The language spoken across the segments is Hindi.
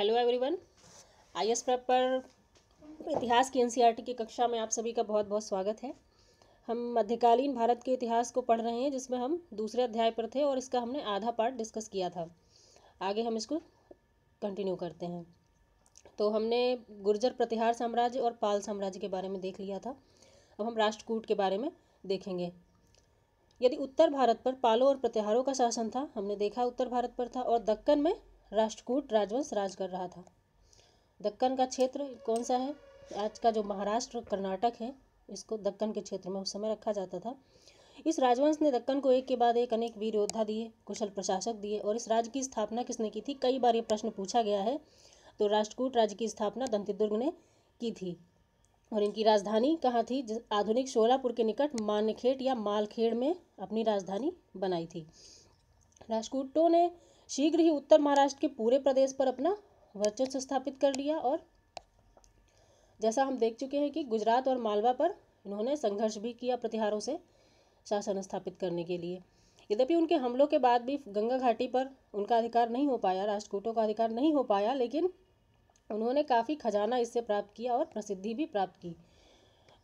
हेलो एवरीवन आईएएस प्रेप पर इतिहास की एनसीईआरटी e की कक्षा में आप सभी का बहुत बहुत स्वागत है हम मध्यकालीन भारत के इतिहास को पढ़ रहे हैं जिसमें हम दूसरे अध्याय पर थे और इसका हमने आधा पार्ट डिस्कस किया था आगे हम इसको कंटिन्यू करते हैं तो हमने गुर्जर प्रतिहार साम्राज्य और पाल साम्राज्य के बारे में देख लिया था अब हम राष्ट्रकूट के बारे में देखेंगे यदि उत्तर भारत पर पालों और प्रतिहारों का शासन था हमने देखा उत्तर भारत पर था और दक्कन में राष्ट्रकूट राजवंश राज कर रहा था दक्कन का क्षेत्र कौन सा है आज का जो महाराष्ट्र कर्नाटक है इसको दक्कन के क्षेत्र में उस समय रखा जाता था इस राजवंश ने दक्कन को एक के बाद एक अनेक वीर योद्धा दिए कुशल प्रशासक दिए और इस राज्य की स्थापना किसने की थी कई बार ये प्रश्न पूछा गया है तो राष्ट्रकूट राज्य की स्थापना दंतिदुर्ग ने की थी और इनकी राजधानी कहाँ थी आधुनिक शोलापुर के निकट मानखेट या मालखेड़ में अपनी राजधानी बनाई थी राजकूटों ने शीघ्र ही उत्तर महाराष्ट्र के पूरे प्रदेश पर अपना वर्चस्व स्थापित कर लिया और जैसा हम देख चुके हैं कि गुजरात और मालवा पर इन्होंने संघर्ष भी किया प्रतिहारों से शासन स्थापित करने के लिए यद्यपि उनके हमलों के बाद भी गंगा घाटी पर उनका अधिकार नहीं हो पाया राष्ट्रकूटों का अधिकार नहीं हो पाया लेकिन उन्होंने काफ़ी खजाना इससे प्राप्त किया और प्रसिद्धि भी प्राप्त की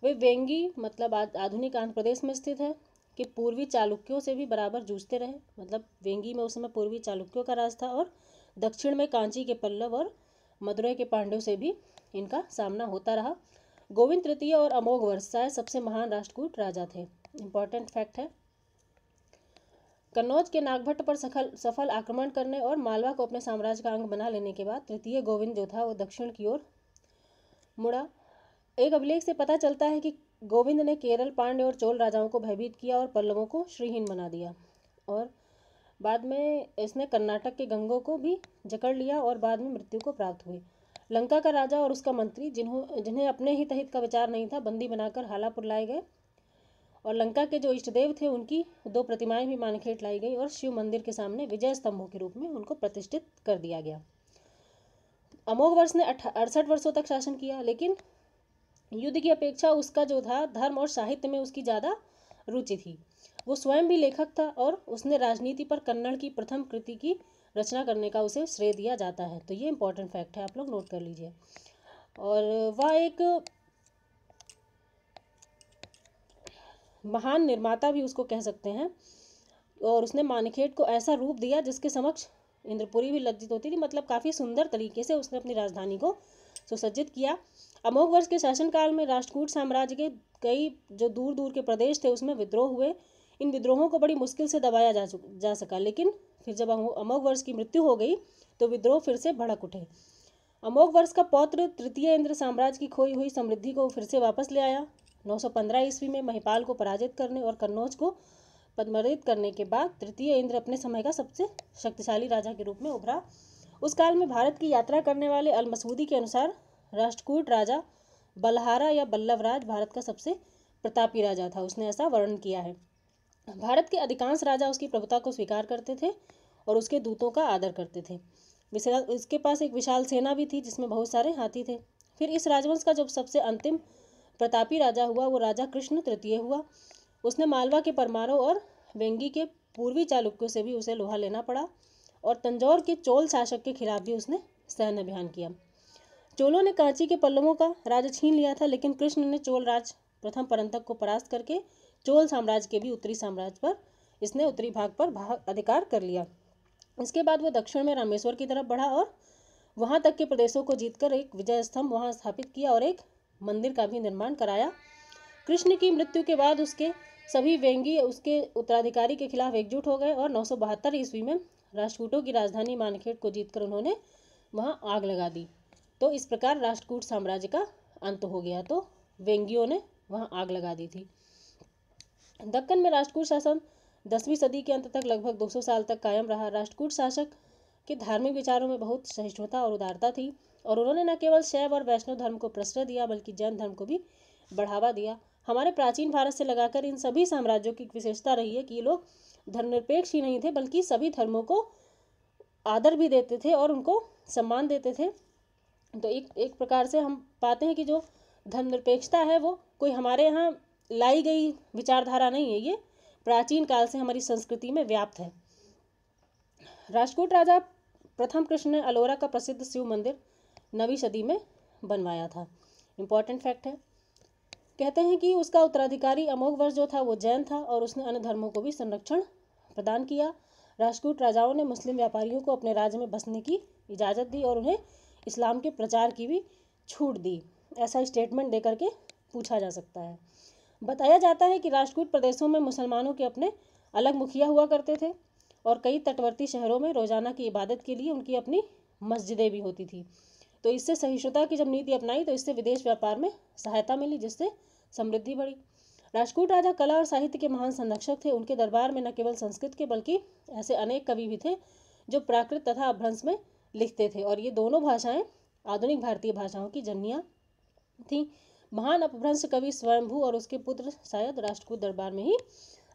वे वेंगी मतलब आधुनिक आंध्र प्रदेश में स्थित है कि पूर्वी चालुक्यों से भी बराबर जूझते रहे मतलब वेंगी में उस समय पूर्वी चालुक्यों का राज था और दक्षिण में कांची के पल्लव और मदुरई के पांडव से भी इनका सामना होता रहा गोविंद तृतीय और अमोघ वर्षाय सबसे महान राष्ट्रकूट राजा थे इंपॉर्टेंट फैक्ट है कन्नौज के नागभट्ट पर सफल सफल आक्रमण करने और मालवा को अपने साम्राज्य का अंग बना लेने के बाद तृतीय गोविंद जो था वो दक्षिण की ओर मुड़ा एक अभिलेख से पता चलता है कि गोविंद ने केरल पांडे और चोल राजाओं को भयभीत किया और पल्लवों को श्रीहीन बना दिया और बाद में इसने कर्नाटक के गंगों को भी जकड़ लिया और बाद में मृत्यु को प्राप्त हुए लंका का राजा और उसका मंत्री जिन्हों जिन्हें अपने ही तहित का विचार नहीं था बंदी बनाकर हालापुर लाए गए और लंका के जो इष्टदेव थे उनकी दो प्रतिमाएं भी मानखेट लाई गई और शिव मंदिर के सामने विजय स्तंभों के रूप में उनको प्रतिष्ठित कर दिया गया अमोघ वर्ष ने अड़सठ वर्षों तक शासन किया लेकिन युद्ध की अपेक्षा उसका जो था धर्म और साहित्य में उसकी ज़्यादा रुचि थी वो स्वयं भी लेखक था और उसने राजनीति पर कन्नड़ की प्रथम कृति की रचना करने का उसे श्रेय दिया जाता है तो ये इम्पोर्टेंट फैक्ट है आप लोग नोट कर लीजिए और वह एक महान निर्माता भी उसको कह सकते हैं और उसने मानखेट को ऐसा रूप दिया जिसके समक्ष इंद्रपुरी भी लज्जित होती थी मतलब काफ़ी सुंदर तरीके से उसने अपनी राजधानी को सुसज्जित किया अमोघ वर्ष के शासनकाल में राष्ट्रकूट साम्राज्य के कई जो दूर दूर के प्रदेश थे उसमें विद्रोह हुए इन विद्रोहों को बड़ी मुश्किल से दबाया जा जा सका लेकिन फिर जब अमोघ वर्ष की मृत्यु हो गई तो विद्रोह फिर से भड़क उठे अमोघ वर्ष का पौत्र तृतीय इंद्र साम्राज्य की खोई हुई समृद्धि को फिर से वापस ले आया 915 सौ ईस्वी में महिपाल को पराजित करने और कन्नौज को पदमरित करने के बाद तृतीय इंद्र अपने समय का सबसे शक्तिशाली राजा के रूप में उभरा उस काल में भारत की यात्रा करने वाले अल मसूदी के अनुसार राष्ट्रकूट राजा बलहारा या बल्लभराज भारत का सबसे प्रतापी राजा था उसने ऐसा वर्णन किया है भारत के अधिकांश राजा उसकी प्रभुता को स्वीकार करते थे और उसके दूतों का आदर करते थे इसके पास एक विशाल सेना भी थी जिसमें बहुत सारे हाथी थे फिर इस राजवंश का जब सबसे अंतिम प्रतापी राजा हुआ वो राजा कृष्ण तृतीय हुआ उसने मालवा के परमारों और वेंगी के पूर्वी चालुक्यों से भी उसे लोहा लेना पड़ा और तंजौर के चोल शासक के खिलाफ भी उसने सैन्य अभियान किया चोलों ने कांची के पल्लवों का राज छीन लिया था लेकिन कृष्ण ने चोल राज प्रथम परंतक को परास्त करके चोल साम्राज्य के भी उत्तरी साम्राज्य पर इसने उत्तरी भाग पर भाग अधिकार कर लिया इसके बाद वह दक्षिण में रामेश्वर की तरफ बढ़ा और वहाँ तक के प्रदेशों को जीतकर एक विजय स्तंभ वहाँ स्थापित किया और एक मंदिर का भी निर्माण कराया कृष्ण की मृत्यु के बाद उसके सभी व्यंगी उसके उत्तराधिकारी के खिलाफ एकजुट हो गए और नौ ईस्वी में राष्ट्रकूटों की राजधानी मानखेड़ को जीतकर उन्होंने वहां आग लगा दी तो इस प्रकार राष्ट्रकूट साम्राज्य का अंत हो गया तो वेंगियों ने वहां आग लगा दी थी दक्कन में राष्ट्रकूट शासन दसवीं सदी के अंत तक लगभग 200 साल तक कायम रहा राष्ट्रकूट शासक के धार्मिक विचारों में बहुत सहिष्णुता और उदारता थी और उन्होंने न केवल शैव और वैष्णव धर्म को प्रश्रय दिया बल्कि जैन धर्म को भी बढ़ावा दिया हमारे प्राचीन भारत से लगाकर इन सभी साम्राज्यों की विशेषता रही है कि ये लोग धर्मनिरपेक्ष ही नहीं थे बल्कि सभी धर्मों को आदर भी देते थे और उनको सम्मान देते थे तो एक एक प्रकार से हम पाते हैं कि जो धर्मनिरपेक्षता है वो कोई हमारे यहाँ लाई गई विचारधारा नहीं है ये प्राचीन काल से हमारी संस्कृति में व्याप्त है राजकोट राजा प्रथम कृष्ण ने अलोरा का प्रसिद्ध शिव मंदिर नवी सदी में बनवाया था इम्पॉर्टेंट फैक्ट है कहते हैं कि उसका उत्तराधिकारी अमोघ वर्ष जो था वो जैन था और उसने अन्य धर्मों को भी संरक्षण प्रदान किया राजकूट राजाओं ने मुस्लिम व्यापारियों को अपने राज्य में बसने की इजाज़त दी और उन्हें इस्लाम के प्रचार की भी छूट दी ऐसा स्टेटमेंट देकर के पूछा जा सकता है बताया जाता है कि राजकूट प्रदेशों में मुसलमानों के अपने अलग मुखिया हुआ करते थे और कई तटवर्ती शहरों में रोज़ाना की इबादत के लिए उनकी अपनी मस्जिदें भी होती थी तो इससे सहिष्णुता की जब नीति अपनाई तो इससे विदेश व्यापार में सहायता मिली जिससे समृद्धि बढ़ी राजकोट राजा कला और साहित्य के महान संरक्षक थे उनके दरबार में न केवल संस्कृत के बल्कि ऐसे अनेक कवि भी थे जो प्राकृत तथा अभ्रंश में लिखते थे और ये दोनों भाषाएं आधुनिक भारतीय भाषाओं की जननियाँ थी महान अपभ्रंश कवि स्वयंभू और उसके पुत्र शायद राष्ट्रकूट दरबार में ही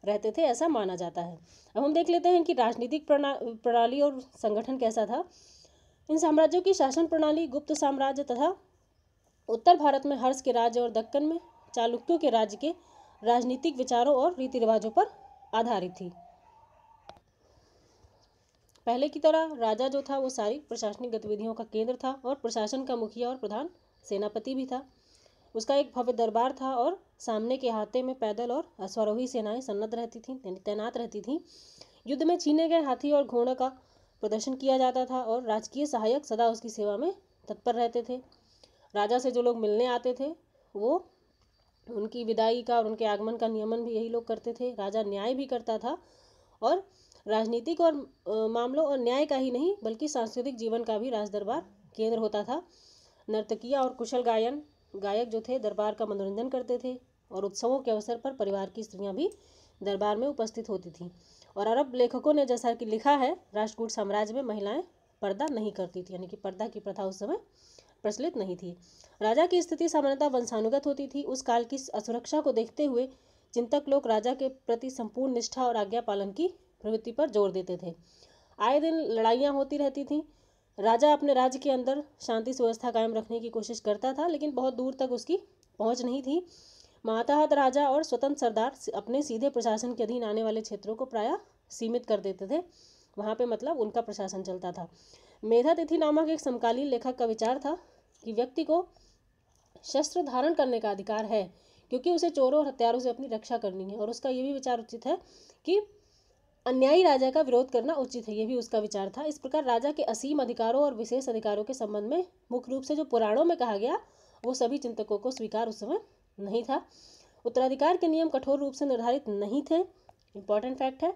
रहते थे ऐसा माना जाता है अब हम देख लेते हैं कि राजनीतिक प्रणा प्रणाली और संगठन कैसा था इन साम्राज्यों की शासन प्रणाली गुप्त साम्राज्य तथा उत्तर भारत में हर्ष के राज्य और दक्कन में चालुक्यों के राज्य के राजनीतिक विचारों और रीति रिवाजों पर आधारित थी पहले की तरह राजा जो था वो सारी प्रशासनिक गतिविधियों का केंद्र था और प्रशासन का मुखिया और प्रधान सेनापति भी था उसका एक भव्य दरबार था और सामने के हाथे में पैदल और अश्वारोही सेनाएं सन्नत रहती थीं तैनात रहती थीं युद्ध में छीने गए हाथी और घोड़ा का प्रदर्शन किया जाता था और राजकीय सहायक सदा उसकी सेवा में तत्पर रहते थे राजा से जो लोग मिलने आते थे वो उनकी विदाई का और उनके आगमन का नियमन भी यही लोग करते थे राजा न्याय भी करता था और राजनीतिक और मामलों और न्याय का ही नहीं बल्कि सांस्कृतिक जीवन का भी राज दरबार केंद्र होता था नर्तकिया और कुशल गायन गायक जो थे दरबार का मनोरंजन करते थे और उत्सवों के अवसर पर परिवार की स्त्रियाँ भी दरबार में उपस्थित होती थीं और अरब लेखकों ने जैसा कि लिखा है राष्ट्रकूट साम्राज्य में महिलाएं पर्दा नहीं करती थी यानी कि पर्दा की प्रथा उस समय प्रचलित नहीं थी राजा की स्थिति सामान्यतः वंशानुगत होती थी उस काल की असुरक्षा को देखते हुए चिंतक लोग राजा के प्रति संपूर्ण निष्ठा और आज्ञा पालन की प्रवृत्ति पर जोर देते थे आए दिन लड़ाइयाँ होती रहती थीं राजा अपने राज्य के अंदर शांति सुव्यवस्था कायम रखने की कोशिश करता था लेकिन बहुत दूर तक उसकी पहुँच नहीं थी माताहत राजा और स्वतंत्र सरदार अपने सीधे प्रशासन के अधीन आने वाले क्षेत्रों को प्रायः सीमित कर देते थे वहाँ पे मतलब उनका प्रशासन चलता था मेधातिथि नामक एक समकालीन लेखक का विचार था कि व्यक्ति को शस्त्र धारण करने का अधिकार है क्योंकि उसे चोरों और हथियारों से अपनी रक्षा करनी है और उसका ये भी विचार उचित है कि अन्यायी राजा का विरोध करना उचित है ये भी उसका विचार था इस प्रकार राजा के असीम अधिकारों और विशेष अधिकारों के संबंध में मुख्य रूप से जो पुराणों में कहा गया वो सभी चिंतकों को स्वीकार उस समय नहीं था उत्तराधिकार के नियम कठोर रूप से निर्धारित नहीं थे इंपॉर्टेंट फैक्ट है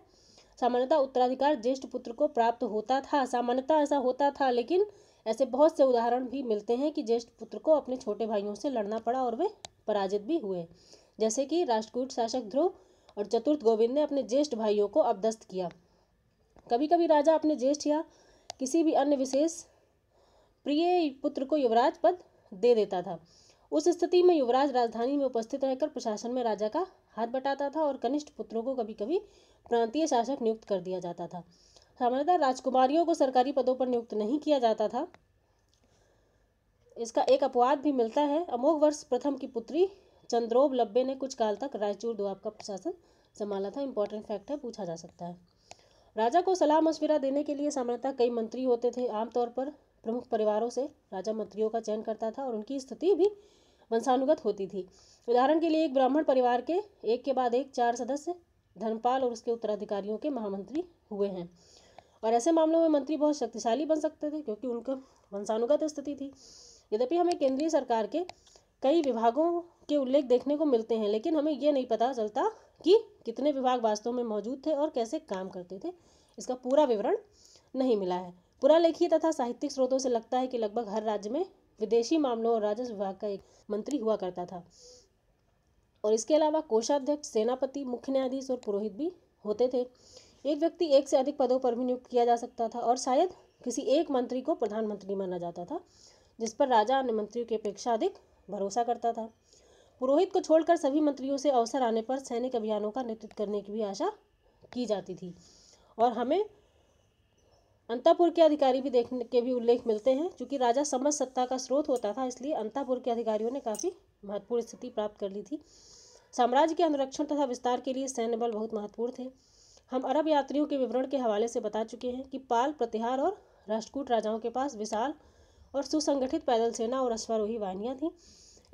सामान्यतः उत्तराधिकार ज्येष्ठ पुत्र को प्राप्त होता था सामान्यतः ऐसा होता था लेकिन ऐसे बहुत से उदाहरण भी मिलते हैं कि ज्येष्ठ पुत्र को अपने छोटे भाइयों से लड़ना पड़ा और वे पराजित भी हुए जैसे कि राष्ट्रकूट शासक ध्रुव और चतुर्थ गोविंद ने अपने ज्येष्ठ भाइयों को अपदस्त किया कभी कभी राजा अपने ज्येष्ठ या किसी भी अन्य विशेष प्रिय पुत्र को युवराज पद दे देता था उस स्थिति में युवराज राजधानी में उपस्थित रहकर प्रशासन में राजा का हाथ बटाता था और कनिष्ठ पुत्रों को कभी कभी प्रांतीय शासक नियुक्त कर दिया जाता था सामान्यतः राजकुमारियों को सरकारी पदों पर नियुक्त नहीं किया जाता था इसका एक अपवाद भी मिलता है अमोघ वर्ष प्रथम की पुत्री चंद्रोब लब्बे ने कुछ काल तक रायचूर दुआब का प्रशासन संभाला था इंपॉर्टेंट फैक्ट है पूछा जा सकता है राजा को सलाह मशविरा देने के लिए सामान्यतः कई मंत्री होते थे आमतौर पर प्रमुख परिवारों से राजा मंत्रियों का चयन करता था और उनकी स्थिति भी वंशानुगत होती थी उदाहरण के लिए एक ब्राह्मण परिवार के एक के बाद एक चार सदस्य धर्मपाल और उसके उत्तराधिकारियों के महामंत्री हुए हैं और ऐसे मामलों में मंत्री बहुत शक्तिशाली बन सकते थे क्योंकि उनका वंशानुगत स्थिति थी यद्यपि हमें केंद्रीय सरकार के कई विभागों के उल्लेख देखने को मिलते हैं लेकिन हमें ये नहीं पता चलता कि कितने विभाग वास्तव में मौजूद थे और कैसे काम करते थे इसका पूरा विवरण नहीं मिला है पूरा लेखीय तथा साहित्यिक स्रोतों से लगता है कि लगभग हर राज्य में विदेशी मामलों और राजस्व विभाग का एक मंत्री हुआ करता था और इसके अलावा कोषाध्यक्ष सेनापति मुख्य न्यायाधीश और पुरोहित भी होते थे एक व्यक्ति एक से अधिक पदों पर भी नियुक्त किया जा सकता था और शायद किसी एक मंत्री को प्रधानमंत्री माना जाता था जिस पर राजा अन्य मंत्रियों की अपेक्षा अधिक भरोसा करता था पुरोहित को छोड़कर सभी मंत्रियों से अवसर आने पर सैनिक अभियानों का नेतृत्व करने की भी आशा की जाती थी और हमें अंतापुर के अधिकारी भी देखने के भी उल्लेख मिलते हैं क्योंकि राजा समझ सत्ता का स्रोत होता था इसलिए अंतापुर के अधिकारियों ने काफ़ी महत्वपूर्ण स्थिति प्राप्त कर ली थी साम्राज्य के अनुरक्षण तथा विस्तार के लिए सैन्य बल बहुत महत्वपूर्ण थे हम अरब यात्रियों के विवरण के हवाले से बता चुके हैं कि पाल प्रतिहार और राष्ट्रकूट राजाओं के पास विशाल और सुसंगठित पैदल सेना और अश्वारोही वाहनियाँ थीं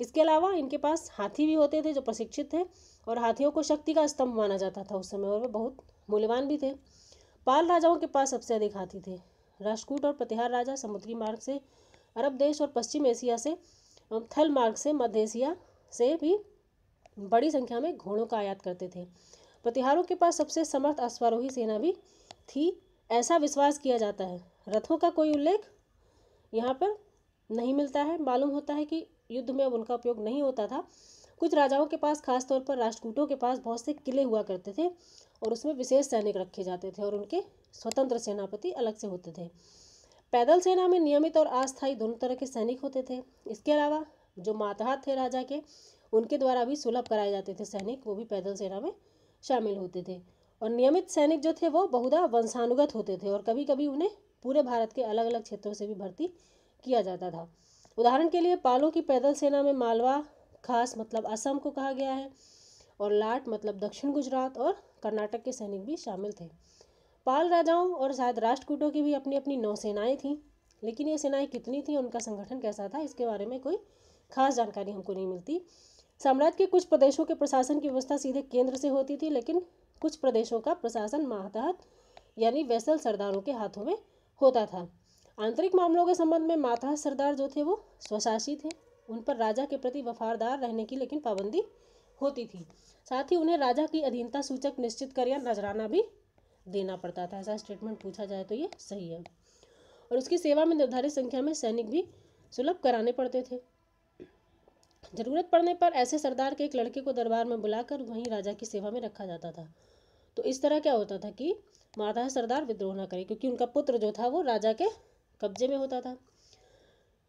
इसके अलावा इनके पास हाथी भी होते थे जो प्रशिक्षित थे और हाथियों को शक्ति का स्तंभ माना जाता था उस समय और वे बहुत मूल्यवान भी थे पाल राजाओं के पास सबसे अधिक हाथी थे राष्ट्रकूट और प्रतिहार राजा समुद्री मार्ग से अरब देश और पश्चिम एशिया से थल मार्ग से मध्य एशिया से भी बड़ी संख्या में घोड़ों का आयात करते थे प्रतिहारों के पास सबसे समर्थ अश्वारोही सेना भी थी ऐसा विश्वास किया जाता है रथों का कोई उल्लेख यहाँ पर नहीं मिलता है मालूम होता है कि युद्ध में अब उनका उपयोग नहीं होता था कुछ राजाओं के पास खासतौर पर राष्ट्रकूटों के पास बहुत से किले हुआ करते थे और उसमें विशेष सैनिक रखे जाते थे और उनके स्वतंत्र सेनापति अलग से होते थे पैदल सेना में नियमित और अस्थायी दोनों तरह के सैनिक होते थे इसके अलावा जो मातहत थे राजा के उनके द्वारा भी सुलभ कराए जाते थे सैनिक वो भी पैदल सेना में शामिल होते थे और नियमित सैनिक जो थे वो बहुधा वंशानुगत होते थे और कभी कभी उन्हें पूरे भारत के अलग अलग क्षेत्रों से भी भर्ती किया जाता था उदाहरण के लिए पालों की पैदल सेना में मालवा खास मतलब असम को कहा गया है और लाट मतलब दक्षिण गुजरात और कर्नाटक के सैनिक भी शामिल थे पाल राजाओं और शायद राष्ट्रकूटों की भी अपनी अपनी नौसेनाएं थीं लेकिन ये सेनाएं कितनी थी उनका संगठन कैसा था इसके बारे में कोई खास जानकारी हमको नहीं मिलती साम्राज्य के कुछ प्रदेशों के प्रशासन की व्यवस्था सीधे केंद्र से होती थी लेकिन कुछ प्रदेशों का प्रशासन मातहत यानी वैसल सरदारों के हाथों में होता था आंतरिक मामलों के संबंध में माता सरदार जो थे वो स्वशासी थे उन पर राजा के प्रति वफादार रहने की लेकिन पाबंदी होती थी साथ ही उन्हें राजा की अधीनता सूचक निश्चित कर या नजराना भी देना पड़ता था ऐसा स्टेटमेंट पूछा जाए तो ये सही है और उसकी सेवा में निर्धारित संख्या में सैनिक भी सुलभ कराने पड़ते थे ज़रूरत पड़ने पर ऐसे सरदार के एक लड़के को दरबार में बुलाकर वहीं राजा की सेवा में रखा जाता था तो इस तरह क्या होता था कि माता सरदार विद्रोह न करे क्योंकि उनका पुत्र जो था वो राजा के कब्जे में होता था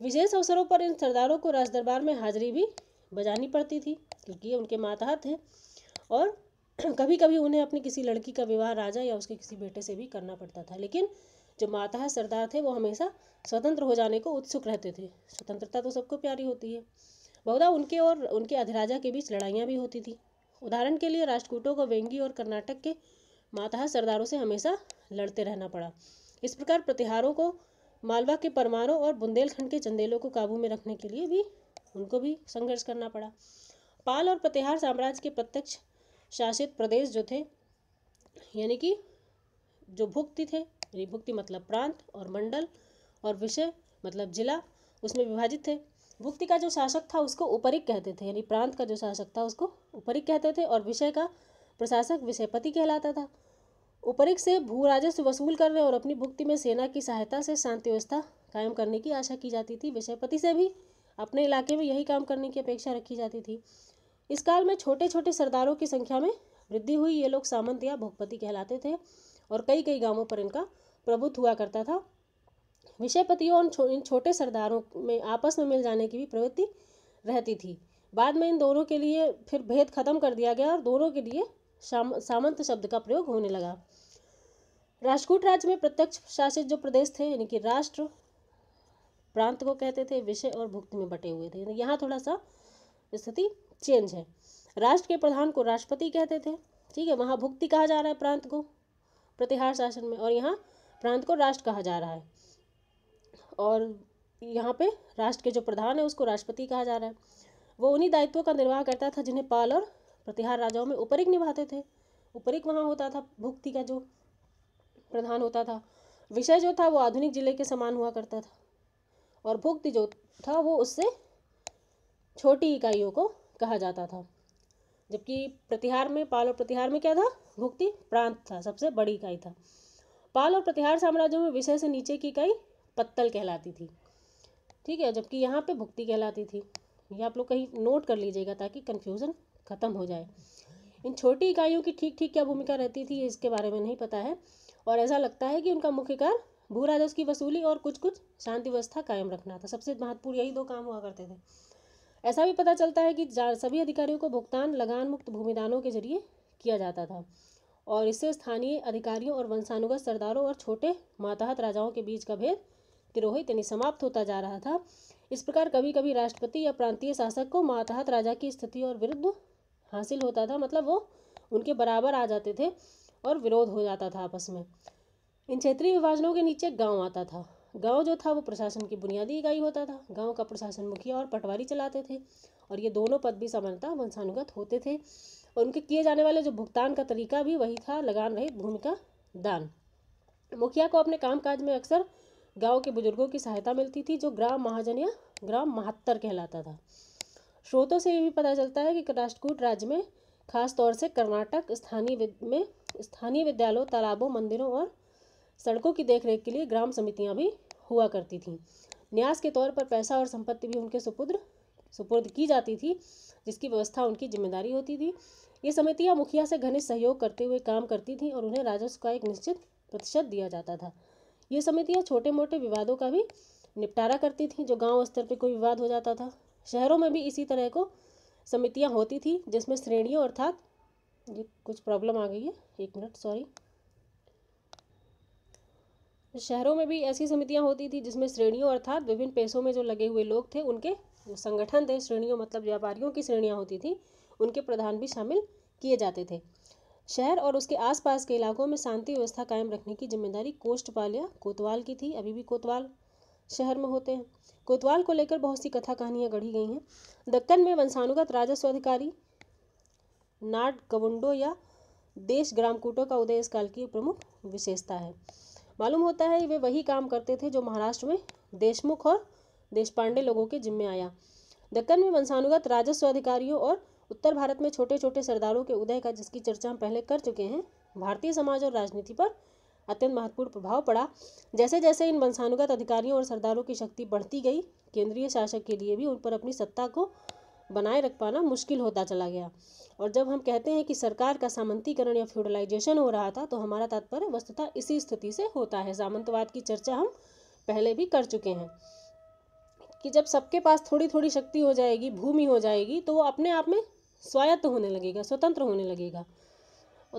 विशेष अवसरों पर इन सरदारों को राज दरबार में हाजिरी भी बजानी पड़ती थी क्योंकि ये उनके माता थे और कभी कभी उन्हें अपनी किसी लड़की का विवाह राजा या उसके किसी बेटे से भी करना पड़ता था लेकिन जो माता सरदार थे वो हमेशा स्वतंत्र हो जाने को उत्सुक रहते थे स्वतंत्रता तो सबको प्यारी होती है बहुधा उनके और उनके अधिराजा के बीच लड़ाइयाँ भी होती थी उदाहरण के लिए राष्ट्रकूटों को वेंगी और कर्नाटक के माता सरदारों से हमेशा लड़ते रहना पड़ा इस प्रकार प्रतिहारों को मालवा के परमारों और बुंदेलखंड के चंदेलों को काबू में रखने के लिए भी उनको भी संघर्ष करना पड़ा पाल और प्रतिहार साम्राज्य के प्रत्यक्ष शासित प्रदेश जो थे यानी कि जो भुक्ति थे यानी भुक्ति मतलब प्रांत और मंडल और विषय मतलब जिला उसमें विभाजित थे भुक्ति का जो शासक था उसको उपरिक कहते थे यानी प्रांत का जो शासक था उसको उपरिक कहते थे और विषय का प्रशासक विषयपति कहलाता था उपरिक से भू राजस्व वसूल करने और अपनी भुक्ति में सेना की सहायता से शांति व्यवस्था कायम करने की आशा की जाती थी विषयपति से भी अपने इलाके में यही काम करने की अपेक्षा रखी जाती थी इस काल में छोटे छोटे सरदारों की संख्या में वृद्धि हुई ये लोग सामंत या भोगपति कहलाते थे और कई कई गांवों पर इनका प्रभुत्व हुआ करता था विषयपतियों और छो, इन छोटे सरदारों में आपस में मिल जाने की भी प्रवृत्ति रहती थी बाद में इन दोनों के लिए फिर भेद खत्म कर दिया गया और दोनों के लिए सामंत शब्द का प्रयोग होने लगा राजकूट राज्य में प्रत्यक्ष शासित जो प्रदेश थे यानी कि राष्ट्र प्रांत को कहते थे विषय और भुक्ति में बटे हुए थे तो यहाँ थोड़ा सा स्थिति चेंज है राष्ट्र के प्रधान को राष्ट्रपति कहते थे ठीक है वहाँ भुक्ति कहा जा रहा है प्रांत को प्रतिहार शासन में और यहाँ प्रांत को राष्ट्र कहा जा रहा है और यहाँ पे राष्ट्र के जो प्रधान है उसको राष्ट्रपति कहा जा रहा है वो उन्हीं दायित्वों का निर्वाह करता था जिन्हें पाल और प्रतिहार राजाओं में उपरिक निभाते थे उपरिक वहाँ होता था भुक्ति का जो प्रधान होता था विषय जो था वो आधुनिक जिले के समान हुआ करता था और भुक्ति जो था वो उससे छोटी इकाइयों को कहा जाता था जबकि प्रतिहार में पाल और प्रतिहार में क्या था भुक्ति प्रांत था सबसे बड़ी इकाई था पाल और प्रतिहार साम्राज्यों में विषय से नीचे की इकाई पत्तल कहलाती थी ठीक है जबकि यहाँ पे भुक्ति कहलाती थी ये आप लोग कहीं नोट कर लीजिएगा ताकि कन्फ्यूज़न ख़त्म हो जाए इन छोटी इकाइयों की ठीक ठीक क्या भूमिका रहती थी इसके बारे में नहीं पता है और ऐसा लगता है कि उनका मुख्य कार्य भू राजस्व की वसूली और कुछ कुछ शांति व्यवस्था कायम रखना था सबसे महत्वपूर्ण यही दो काम हुआ करते थे ऐसा भी पता चलता है कि सभी अधिकारियों को भुगतान लगान मुक्त भूमिदानों के जरिए किया जाता था और इससे स्थानीय अधिकारियों और वंशानुगत सरदारों और छोटे माताहत राजाओं के बीच का भेद तिरोहित यानी समाप्त होता जा रहा था इस प्रकार कभी कभी राष्ट्रपति या प्रांतीय शासक को मातहत राजा की स्थिति और विरुद्ध हासिल होता था मतलब वो उनके बराबर आ जाते थे और विरोध हो जाता था आपस में इन क्षेत्रीय विभाजनों के नीचे गांव आता था गांव जो था वो प्रशासन की बुनियादी इकाई होता था गांव का प्रशासन मुखिया और पटवारी चलाते थे और ये दोनों पद भी समानता वंशानुगत होते थे और उनके किए जाने वाले जो भुगतान का तरीका भी वही था लगान रहित भूमि का दान मुखिया को अपने कामकाज में अक्सर गांव के बुजुर्गों की सहायता मिलती थी जो ग्राम महाजन या ग्राम महत्तर कहलाता था स्रोतों से ये भी पता चलता है कि राष्ट्रकूट राज्य में खास तौर से कर्नाटक स्थानीय में स्थानीय विद्यालयों तालाबों मंदिरों और सड़कों की देखरेख के लिए ग्राम समितियाँ भी हुआ करती थीं न्यास के तौर पर पैसा और संपत्ति भी उनके सुपुत्र सुपुर्द की जाती थी जिसकी व्यवस्था उनकी जिम्मेदारी होती थी ये समितियाँ मुखिया से घनिष्ठ सहयोग करते हुए काम करती थी और उन्हें राजस्व का एक निश्चित प्रतिशत दिया जाता था ये समितियाँ छोटे मोटे विवादों का भी निपटारा करती थी जो गांव स्तर पर कोई विवाद हो जाता था शहरों में भी इसी तरह को समितियाँ होती थी जिसमें श्रेणियों अर्थात ये कुछ प्रॉब्लम आ गई है एक मिनट सॉरी शहरों में भी ऐसी समितियां होती थी जिसमें श्रेणियों अर्थात विभिन्न पैसों में जो लगे हुए लोग थे उनके जो संगठन थे श्रेणियों मतलब व्यापारियों की श्रेणियाँ होती थी उनके प्रधान भी शामिल किए जाते थे शहर और उसके आसपास के इलाकों में शांति व्यवस्था कायम रखने की जिम्मेदारी कोष्टपाल या कोतवाल की थी अभी भी कोतवाल शहर में होते हैं कोतवाल को लेकर बहुत सी कथा कहानियां गढ़ी गई हैं दक्कन में वंशानुगत राजस्व अधिकारी नाट गवुंडो या देश ग्रामकूटों का उदय इस काल की प्रमुख विशेषता है मालूम होता है वे वही काम करते थे जो महाराष्ट्र में देशमुख और देशपांडे लोगों के जिम्मे आया दक्कन में वंशानुगत राजस्व अधिकारियों और उत्तर भारत में छोटे छोटे सरदारों के उदय का जिसकी चर्चा हम पहले कर चुके हैं भारतीय समाज और राजनीति पर अत्यंत महत्वपूर्ण प्रभाव पड़ा जैसे जैसे इन वंशानुगत अधिकारियों और सरदारों की शक्ति बढ़ती गई केंद्रीय शासक के लिए भी उन पर अपनी सत्ता को बनाए रख पाना मुश्किल होता चला गया और जब हम कहते हैं कि सरकार का सामंतीकरण या फ्यूडलाइजेशन हो रहा था तो हमारा तात्पर्य वस्तुतः इसी स्थिति से होता है सामंतवाद की चर्चा हम पहले भी कर चुके हैं कि जब सबके पास थोड़ी थोड़ी शक्ति हो जाएगी भूमि हो जाएगी तो वो अपने आप में स्वायत्त होने लगेगा स्वतंत्र होने लगेगा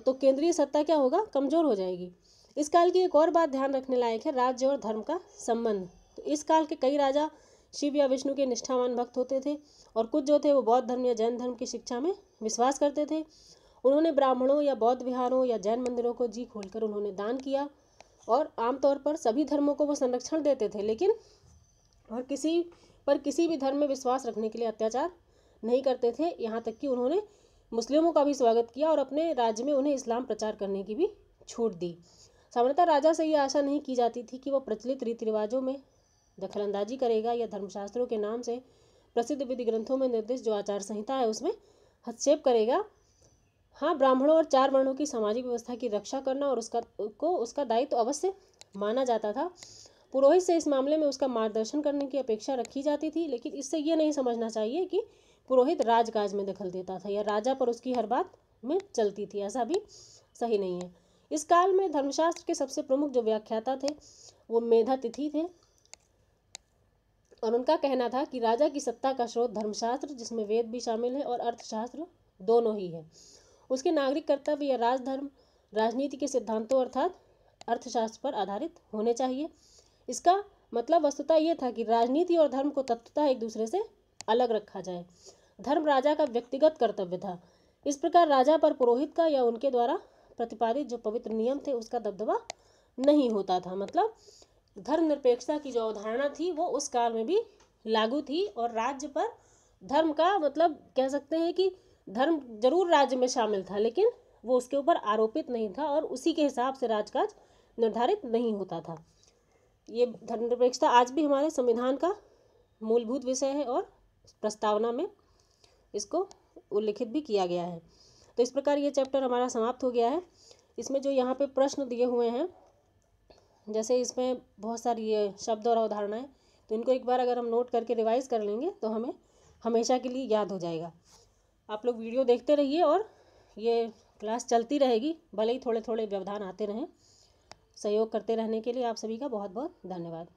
तो केंद्रीय सत्ता क्या होगा कमज़ोर हो जाएगी इस काल की एक और बात ध्यान रखने लायक है राज्य और धर्म का संबंध तो इस काल के कई राजा शिव या विष्णु के निष्ठावान भक्त होते थे और कुछ जो थे वो बौद्ध धर्म या जैन धर्म की शिक्षा में विश्वास करते थे उन्होंने ब्राह्मणों या बौद्ध विहारों या जैन मंदिरों को जी खोलकर उन्होंने दान किया और आमतौर पर सभी धर्मों को वो संरक्षण देते थे लेकिन और किसी पर किसी भी धर्म में विश्वास रखने के लिए अत्याचार नहीं करते थे यहाँ तक कि उन्होंने मुस्लिमों का भी स्वागत किया और अपने राज्य में उन्हें इस्लाम प्रचार करने की भी छूट दी सामान्यतः राजा से ये आशा नहीं की जाती थी कि वह प्रचलित रीति रिवाजों में दखलंदाजी करेगा या धर्मशास्त्रों के नाम से प्रसिद्ध विधि ग्रंथों में निर्दिष्ट जो आचार संहिता है उसमें हस्तक्षेप करेगा हाँ ब्राह्मणों और चार वर्णों की सामाजिक व्यवस्था की रक्षा करना और उसका को उसका दायित्व तो अवश्य माना जाता था पुरोहित से इस मामले में उसका मार्गदर्शन करने की अपेक्षा रखी जाती थी लेकिन इससे यह नहीं समझना चाहिए कि पुरोहित राजकाज में दखल देता था या राजा पर उसकी हर बात में चलती थी ऐसा भी सही नहीं है इस काल में धर्मशास्त्र के सबसे प्रमुख जो व्याख्याता थे वो मेधा तिथि थे और उनका कहना था कि राजा की सत्ता का स्रोत धर्मशास्त्र जिसमें वेद भी शामिल है और अर्थशास्त्र दोनों ही है उसके नागरिक कर्तव्य या राजधर्म राजनीति के सिद्धांतों अर्थात अर्थशास्त्र पर आधारित होने चाहिए इसका मतलब वस्तुता यह था कि राजनीति और धर्म को तत्वता एक दूसरे से अलग रखा जाए धर्म राजा का व्यक्तिगत कर्तव्य था इस प्रकार राजा पर पुरोहित का या उनके द्वारा प्रतिपादित जो पवित्र नियम थे उसका दबदबा नहीं होता था मतलब धर्मनिरपेक्षता की जो अवधारणा थी वो उस काल में भी लागू थी और राज्य पर धर्म का मतलब कह सकते हैं कि धर्म जरूर राज्य में शामिल था लेकिन वो उसके ऊपर आरोपित नहीं था और उसी के हिसाब से राजकाज निर्धारित नहीं होता था ये धर्मनिरपेक्षता आज भी हमारे संविधान का मूलभूत विषय है और प्रस्तावना में इसको उल्लिखित भी किया गया है तो इस प्रकार ये चैप्टर हमारा समाप्त हो गया है इसमें जो यहाँ पे प्रश्न दिए हुए हैं जैसे इसमें बहुत सारी ये शब्द और अवधारणाएँ तो इनको एक बार अगर हम नोट करके रिवाइज़ कर लेंगे तो हमें हमेशा के लिए याद हो जाएगा आप लोग वीडियो देखते रहिए और ये क्लास चलती रहेगी भले ही थोड़े थोड़े व्यवधान आते रहें सहयोग करते रहने के लिए आप सभी का बहुत बहुत धन्यवाद